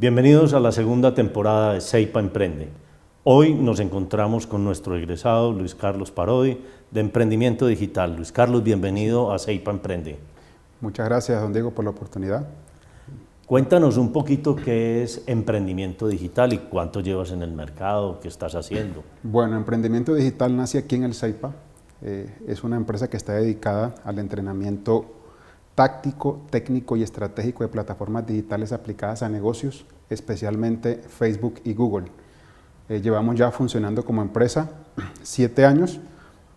Bienvenidos a la segunda temporada de Seipa Emprende. Hoy nos encontramos con nuestro egresado Luis Carlos Parodi de Emprendimiento Digital. Luis Carlos, bienvenido a Seipa Emprende. Muchas gracias, don Diego, por la oportunidad. Cuéntanos un poquito qué es emprendimiento digital y cuánto llevas en el mercado, qué estás haciendo. Bueno, emprendimiento digital nace aquí en el Seipa. Eh, es una empresa que está dedicada al entrenamiento táctico, técnico y estratégico de plataformas digitales aplicadas a negocios, especialmente Facebook y Google. Eh, llevamos ya funcionando como empresa siete años,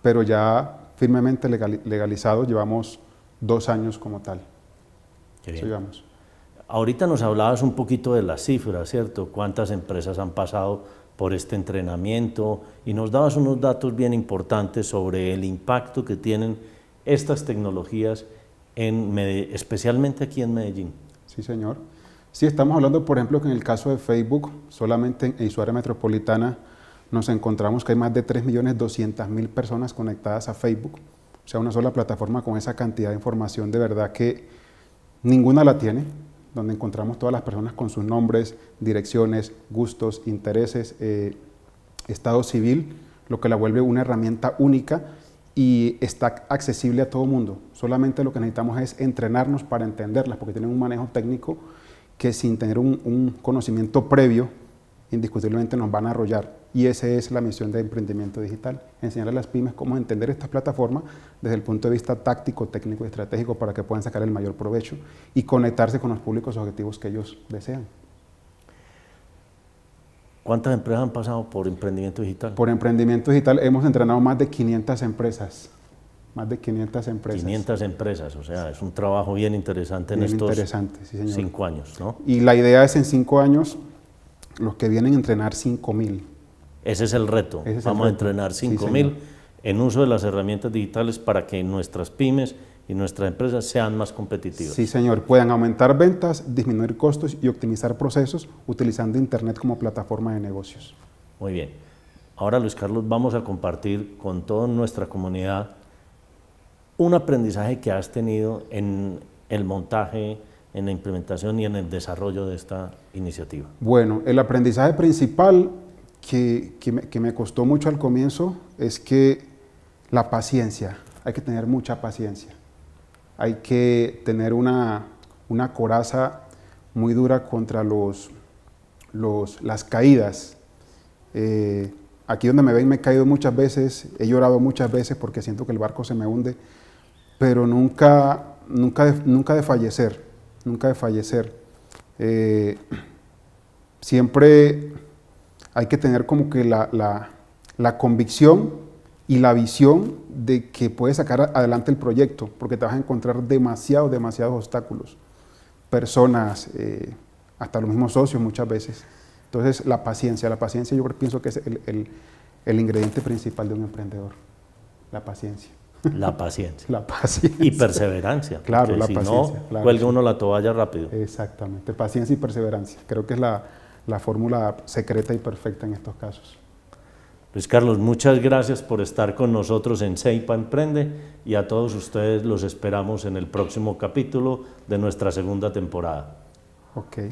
pero ya firmemente legalizado llevamos dos años como tal. Ahorita nos hablabas un poquito de las cifras, ¿cierto? ¿Cuántas empresas han pasado por este entrenamiento? Y nos dabas unos datos bien importantes sobre el impacto que tienen estas tecnologías especialmente aquí en Medellín. Sí, señor. Sí, estamos hablando, por ejemplo, que en el caso de Facebook, solamente en su área metropolitana nos encontramos que hay más de 3.200.000 personas conectadas a Facebook. O sea, una sola plataforma con esa cantidad de información de verdad que ninguna la tiene, donde encontramos todas las personas con sus nombres, direcciones, gustos, intereses, eh, estado civil, lo que la vuelve una herramienta única y está accesible a todo mundo. Solamente lo que necesitamos es entrenarnos para entenderlas, porque tienen un manejo técnico que sin tener un, conocimiento previo, indiscutiblemente nos van a arrollar. Y esa es la misión de emprendimiento digital, enseñar a las pymes cómo entender estas plataformas desde el punto de vista táctico, técnico y estratégico para que puedan sacar el mayor provecho y conectarse con los públicos objetivos que ellos desean. ¿Cuántas empresas han pasado por emprendimiento digital? Por emprendimiento digital hemos entrenado más de 500 empresas. Más de 500 empresas. 500 empresas, o sea, es un trabajo bien interesante en estos cinco años, Y la idea es en cinco años los que vienen a entrenar 5.000. Ese es el reto. Vamos a entrenar 5.000 en uso de las herramientas digitales para que nuestras pymes y nuestras empresas sean más competitivas. Sí, señor, puedan aumentar ventas, disminuir costos y optimizar procesos utilizando Internet como plataforma de negocios. Muy bien. Ahora, Luis Carlos, vamos a compartir con toda nuestra comunidad un aprendizaje que has tenido en el montaje, en la implementación y en el desarrollo de esta iniciativa. Bueno, el aprendizaje principal que, que me costó mucho al comienzo es que la paciencia, hay que tener mucha paciencia hay que tener una, coraza muy dura contra los, los las caídas. Eh, aquí donde me ven me he caído muchas veces, he llorado muchas veces porque siento que el barco se me hunde, pero nunca, nunca, de, nunca de fallecer, nunca de fallecer. Eh, siempre hay que tener como que la, la, la convicción y la visión de que puedes sacar adelante el proyecto, porque te vas a encontrar demasiados, demasiados obstáculos, personas, eh, hasta los mismos socios muchas veces. Entonces, la paciencia, la paciencia yo pienso que es el, ingrediente principal de un emprendedor, la paciencia. La paciencia. La paciencia. Y perseverancia. Claro, la paciencia. No, cuelga uno la toalla rápido. Exactamente. Paciencia y perseverancia. Creo que es la fórmula secreta y perfecta en estos casos. Luis Carlos, muchas gracias por estar con nosotros en Seipa Emprende y a todos ustedes los esperamos en el próximo capítulo de nuestra segunda temporada. Ok.